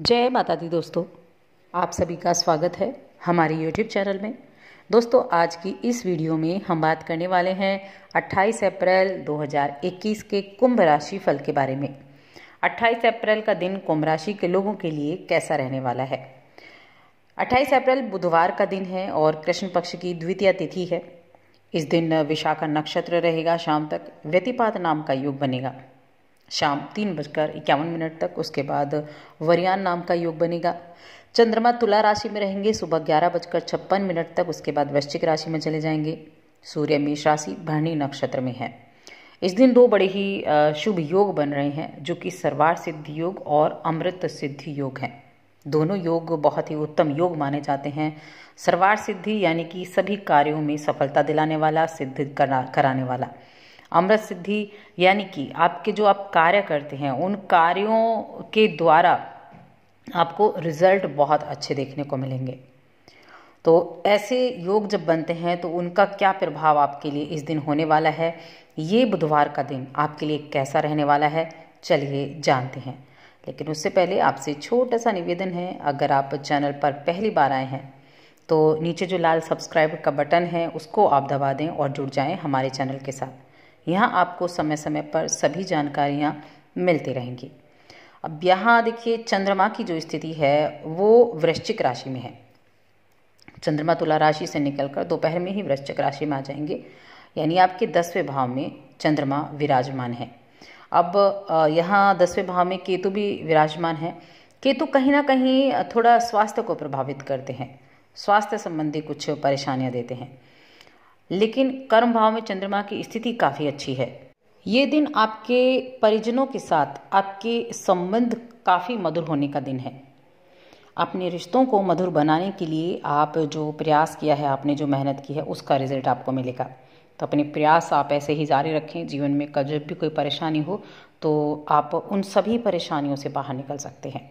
जय माता दी दोस्तों आप सभी का स्वागत है हमारे यूट्यूब चैनल में दोस्तों आज की इस वीडियो में हम बात करने वाले हैं 28 अप्रैल 2021 के कुंभ राशि फल के बारे में 28 अप्रैल का दिन कुंभ राशि के लोगों के लिए कैसा रहने वाला है 28 अप्रैल बुधवार का दिन है और कृष्ण पक्ष की द्वितीय तिथि है इस दिन विशाखा नक्षत्र रहेगा शाम तक व्यतिपात नाम का योग बनेगा शाम तीन बजकर इक्यावन मिनट तक उसके बाद वरियान नाम का योग बनेगा चंद्रमा तुला राशि में रहेंगे सुबह ग्यारह बजकर छप्पन मिनट तक उसके बाद वृश्चिक राशि में चले जाएंगे सूर्य मेष राशि भरणी नक्षत्र में है इस दिन दो बड़े ही शुभ योग बन रहे हैं जो कि सर्वार सिद्धि योग और अमृत सिद्धि योग हैं दोनों योग बहुत ही उत्तम योग माने जाते हैं सर्वार सिद्धि यानी कि सभी कार्यों में सफलता दिलाने वाला सिद्ध करा कराने वाला अमृत सिद्धि यानी कि आपके जो आप कार्य करते हैं उन कार्यों के द्वारा आपको रिजल्ट बहुत अच्छे देखने को मिलेंगे तो ऐसे योग जब बनते हैं तो उनका क्या प्रभाव आपके लिए इस दिन होने वाला है ये बुधवार का दिन आपके लिए कैसा रहने वाला है चलिए जानते हैं लेकिन उससे पहले आपसे छोटा सा निवेदन है अगर आप चैनल पर पहली बार आए हैं तो नीचे जो लाल सब्सक्राइब का बटन है उसको आप दबा दें और जुड़ जाएं हमारे चैनल के साथ यहाँ आपको समय समय पर सभी जानकारियाँ मिलती रहेंगी अब यहाँ देखिए चंद्रमा की जो स्थिति है वो वृश्चिक राशि में है चंद्रमा तुला राशि से निकलकर दोपहर में ही वृश्चिक राशि में आ जाएंगे यानी आपके दसवें भाव में चंद्रमा विराजमान है अब यहाँ दसवें भाव में केतु भी विराजमान है केतु कहीं ना कहीं थोड़ा स्वास्थ्य को प्रभावित करते हैं स्वास्थ्य संबंधी कुछ परेशानियाँ देते हैं लेकिन कर्म भाव में चंद्रमा की स्थिति काफ़ी अच्छी है ये दिन आपके परिजनों के साथ आपके संबंध काफ़ी मधुर होने का दिन है अपने रिश्तों को मधुर बनाने के लिए आप जो प्रयास किया है आपने जो मेहनत की है उसका रिजल्ट आपको मिलेगा तो अपने प्रयास आप ऐसे ही जारी रखें जीवन में जब भी कोई परेशानी हो तो आप उन सभी परेशानियों से बाहर निकल सकते हैं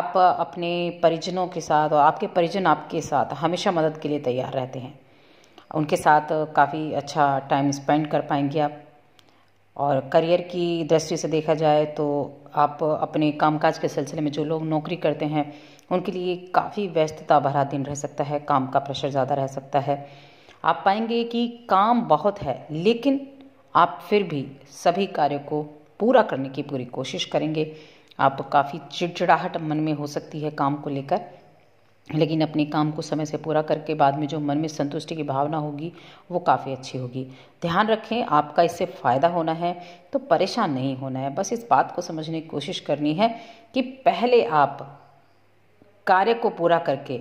आप अपने परिजनों के साथ और आपके परिजन आपके साथ हमेशा मदद के लिए तैयार रहते हैं उनके साथ काफ़ी अच्छा टाइम स्पेंड कर पाएंगे आप और करियर की दृष्टि से देखा जाए तो आप अपने कामकाज के सिलसिले में जो लोग नौकरी करते हैं उनके लिए काफ़ी व्यस्तता भरा दिन रह सकता है काम का प्रेशर ज़्यादा रह सकता है आप पाएंगे कि काम बहुत है लेकिन आप फिर भी सभी कार्यों को पूरा करने की पूरी कोशिश करेंगे आप काफ़ी चिड़चिड़ाहट मन में हो सकती है काम को लेकर लेकिन अपने काम को समय से पूरा करके बाद में जो मन में संतुष्टि की भावना होगी वो काफ़ी अच्छी होगी ध्यान रखें आपका इससे फ़ायदा होना है तो परेशान नहीं होना है बस इस बात को समझने की कोशिश करनी है कि पहले आप कार्य को पूरा करके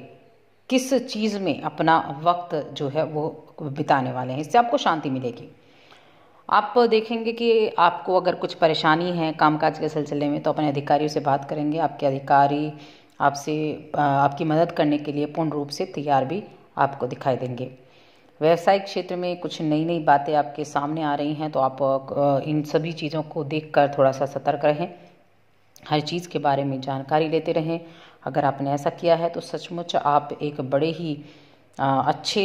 किस चीज़ में अपना वक्त जो है वो बिताने वाले हैं इससे आपको शांति मिलेगी आप देखेंगे कि आपको अगर कुछ परेशानी है कामकाज के सिलसिले में तो अपने अधिकारियों से बात करेंगे आपके अधिकारी आपसे आपकी मदद करने के लिए पूर्ण रूप से तैयार भी आपको दिखाई देंगे व्यवसायिक क्षेत्र में कुछ नई नई बातें आपके सामने आ रही हैं तो आप इन सभी चीज़ों को देखकर थोड़ा सा सतर्क रहें हर चीज़ के बारे में जानकारी लेते रहें अगर आपने ऐसा किया है तो सचमुच आप एक बड़े ही अच्छे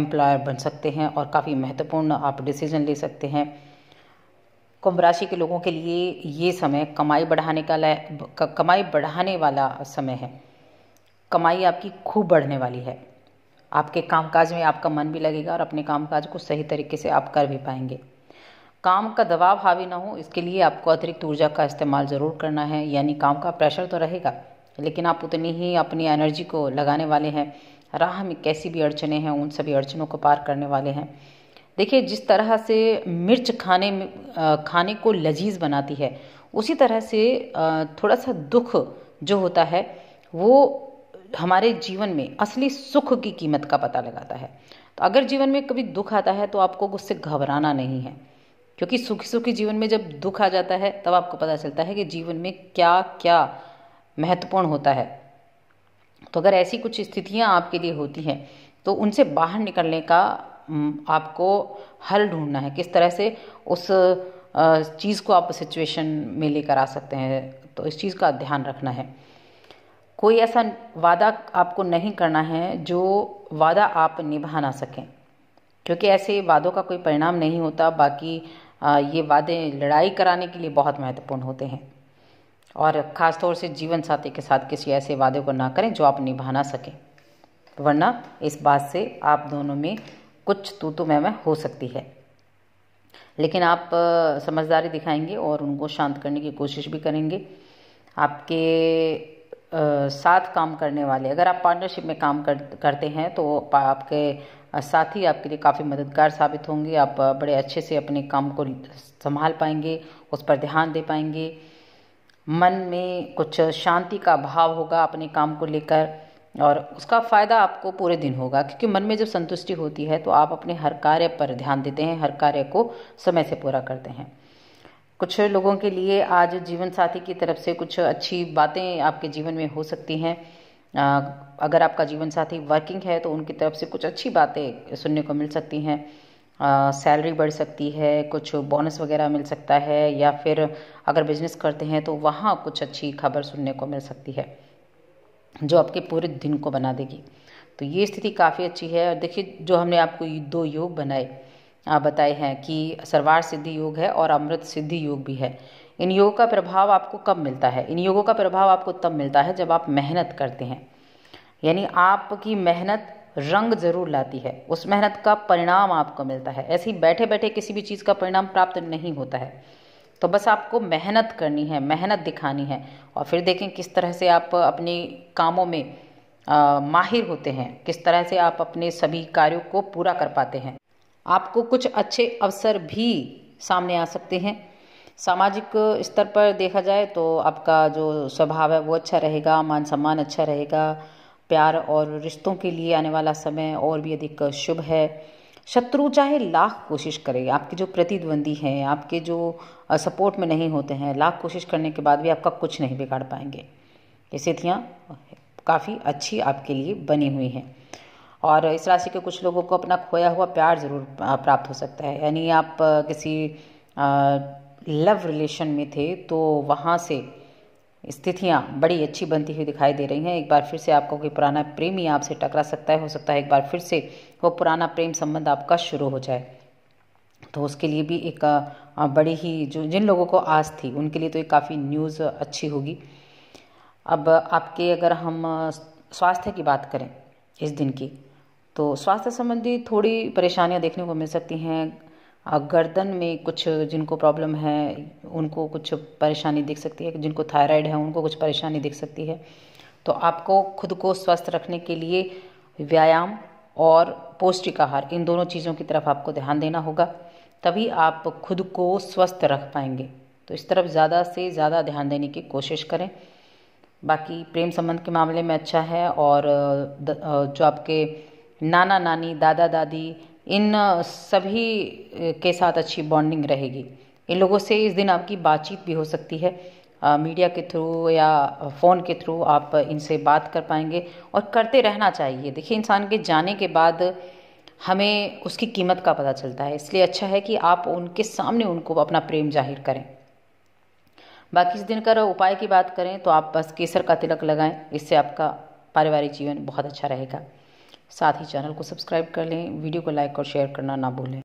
एम्प्लॉयर बन सकते हैं और काफ़ी महत्वपूर्ण आप डिसीजन ले सकते हैं कुंभ राशि के लोगों के लिए ये समय कमाई बढ़ाने का कमाई बढ़ाने वाला समय है कमाई आपकी खूब बढ़ने वाली है आपके कामकाज में आपका मन भी लगेगा और अपने कामकाज को सही तरीके से आप कर भी पाएंगे काम का दबाव हावी ना हो इसके लिए आपको अतिरिक्त ऊर्जा का इस्तेमाल ज़रूर करना है यानी काम का प्रेशर तो रहेगा लेकिन आप उतनी ही अपनी एनर्जी को लगाने वाले हैं राह में कैसी भी अड़चने हैं उन सभी अड़चनों को पार करने वाले हैं देखिए जिस तरह से मिर्च खाने में खाने को लजीज बनाती है उसी तरह से थोड़ा सा दुख जो होता है वो हमारे जीवन में असली सुख की कीमत का पता लगाता है तो अगर जीवन में कभी दुख आता है तो आपको उससे घबराना नहीं है क्योंकि सुखी सुखी जीवन में जब दुख आ जाता है तब आपको पता चलता है कि जीवन में क्या क्या महत्वपूर्ण होता है तो अगर ऐसी कुछ स्थितियाँ आपके लिए होती हैं तो उनसे बाहर निकलने का हम्म, आपको हल ढूंढना है किस तरह से उस चीज़ को आप सिचुएशन में लेकर आ सकते हैं तो इस चीज़ का ध्यान रखना है कोई ऐसा वादा आपको नहीं करना है जो वादा आप निभा ना सकें क्योंकि ऐसे वादों का कोई परिणाम नहीं होता बाकी ये वादे लड़ाई कराने के लिए बहुत महत्वपूर्ण होते हैं और ख़ास तौर से जीवन साथी के साथ किसी ऐसे वादे को ना करें जो आप निभा ना सकें वरना इस बात से आप दोनों में कुछ तू तो, तो मैं हो सकती है लेकिन आप समझदारी दिखाएंगे और उनको शांत करने की कोशिश भी करेंगे आपके साथ काम करने वाले अगर आप पार्टनरशिप में काम कर, करते हैं तो आपके साथी आपके लिए काफ़ी मददगार साबित होंगे आप बड़े अच्छे से अपने काम को संभाल पाएंगे उस पर ध्यान दे पाएंगे मन में कुछ शांति का भाव होगा अपने काम को लेकर और उसका फ़ायदा आपको पूरे दिन होगा क्योंकि मन में जब संतुष्टि होती है तो आप अपने हर कार्य पर ध्यान देते हैं हर कार्य को समय से पूरा करते हैं कुछ लोगों के लिए आज जीवन साथी की तरफ से कुछ अच्छी बातें आपके जीवन में हो सकती हैं अगर आपका जीवन साथी वर्किंग है तो उनकी तरफ से कुछ अच्छी बातें सुनने को मिल सकती हैं सैलरी बढ़ सकती है कुछ बोनस वगैरह मिल सकता है या फिर अगर बिजनेस करते हैं तो वहाँ कुछ अच्छी खबर सुनने को मिल सकती है जो आपके पूरे दिन को बना देगी तो ये स्थिति काफ़ी अच्छी है और देखिए जो हमने आपको दो योग बनाए बताए हैं कि सरवार सिद्धि योग है और अमृत सिद्धि योग भी है इन योगों का प्रभाव आपको कब मिलता है इन योगों का प्रभाव आपको तब मिलता है जब आप मेहनत करते हैं यानी आपकी मेहनत रंग जरूर लाती है उस मेहनत का परिणाम आपको मिलता है ऐसे ही बैठे बैठे किसी भी चीज़ का परिणाम प्राप्त नहीं होता है तो बस आपको मेहनत करनी है मेहनत दिखानी है और फिर देखें किस तरह से आप अपने कामों में आ, माहिर होते हैं किस तरह से आप अपने सभी कार्यों को पूरा कर पाते हैं आपको कुछ अच्छे अवसर भी सामने आ सकते हैं सामाजिक स्तर पर देखा जाए तो आपका जो स्वभाव है वो अच्छा रहेगा मान सम्मान अच्छा रहेगा प्यार और रिश्तों के लिए आने वाला समय और भी अधिक शुभ है शत्रु चाहे लाख कोशिश करे आपके जो प्रतिद्वंदी हैं आपके जो सपोर्ट में नहीं होते हैं लाख कोशिश करने के बाद भी आपका कुछ नहीं बिगाड़ पाएंगे ये स्थितियाँ काफ़ी अच्छी आपके लिए बनी हुई हैं और इस राशि के कुछ लोगों को अपना खोया हुआ प्यार ज़रूर प्राप्त हो सकता है यानी आप किसी लव रिलेशन में थे तो वहाँ से स्थितियाँ बड़ी अच्छी बनती हुई दिखाई दे रही हैं एक बार फिर से आपका कोई पुराना प्रेमी आपसे टकरा सकता है हो सकता है एक बार फिर से वो पुराना प्रेम संबंध आपका शुरू हो जाए तो उसके लिए भी एक बड़ी ही जो जिन लोगों को आस थी उनके लिए तो एक काफ़ी न्यूज़ अच्छी होगी अब आपके अगर हम स्वास्थ्य की बात करें इस दिन की तो स्वास्थ्य संबंधी थोड़ी परेशानियां देखने को मिल सकती हैं गर्दन में कुछ जिनको प्रॉब्लम है उनको कुछ परेशानी दिख सकती है जिनको थायराइड है उनको कुछ परेशानी दिख सकती है तो आपको खुद को स्वस्थ रखने के लिए व्यायाम और पौष्टिक आहार इन दोनों चीज़ों की तरफ आपको ध्यान देना होगा तभी आप खुद को स्वस्थ रख पाएंगे तो इस तरफ ज़्यादा से ज़्यादा ध्यान देने की कोशिश करें बाकी प्रेम संबंध के मामले में अच्छा है और जो आपके नाना नानी दादा दादी इन सभी के साथ अच्छी बॉन्डिंग रहेगी इन लोगों से इस दिन आपकी बातचीत भी हो सकती है मीडिया के थ्रू या फ़ोन के थ्रू आप इनसे बात कर पाएंगे और करते रहना चाहिए देखिए इंसान के जाने के बाद हमें उसकी कीमत का पता चलता है इसलिए अच्छा है कि आप उनके सामने उनको अपना प्रेम जाहिर करें बाकी इस दिन का उपाय की बात करें तो आप बस केसर का तिलक लगाएं इससे आपका पारिवारिक जीवन बहुत अच्छा रहेगा साथ ही चैनल को सब्सक्राइब कर लें वीडियो को लाइक और शेयर करना ना भूलें